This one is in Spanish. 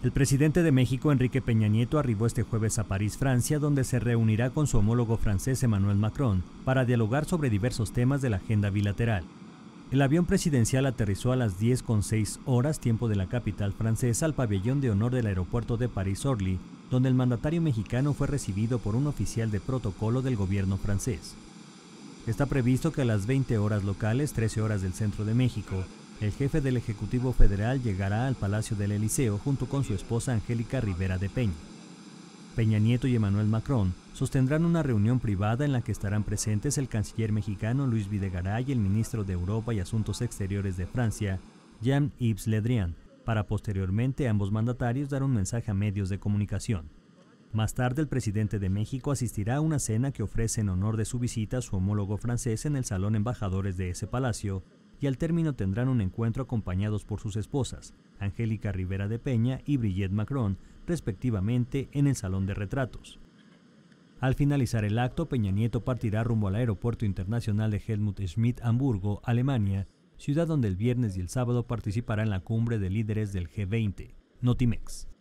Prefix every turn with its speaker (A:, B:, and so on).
A: El presidente de México, Enrique Peña Nieto, arribó este jueves a París, Francia, donde se reunirá con su homólogo francés Emmanuel Macron para dialogar sobre diversos temas de la agenda bilateral. El avión presidencial aterrizó a las 10.06 horas tiempo de la capital francesa al pabellón de honor del aeropuerto de París-Orly, donde el mandatario mexicano fue recibido por un oficial de protocolo del gobierno francés. Está previsto que a las 20 horas locales, 13 horas del centro de México, el jefe del Ejecutivo Federal llegará al Palacio del Eliseo junto con su esposa Angélica Rivera de Peña. Peña Nieto y Emmanuel Macron sostendrán una reunión privada en la que estarán presentes el canciller mexicano Luis Videgaray y el ministro de Europa y Asuntos Exteriores de Francia, Jean-Yves Le Drian, para posteriormente ambos mandatarios dar un mensaje a medios de comunicación. Más tarde, el presidente de México asistirá a una cena que ofrece en honor de su visita a su homólogo francés en el Salón Embajadores de ese palacio, y al término tendrán un encuentro acompañados por sus esposas, Angélica Rivera de Peña y Brigitte Macron, respectivamente, en el Salón de Retratos. Al finalizar el acto, Peña Nieto partirá rumbo al Aeropuerto Internacional de Helmut Schmidt, Hamburgo, Alemania, ciudad donde el viernes y el sábado participará en la cumbre de líderes del G20, Notimex.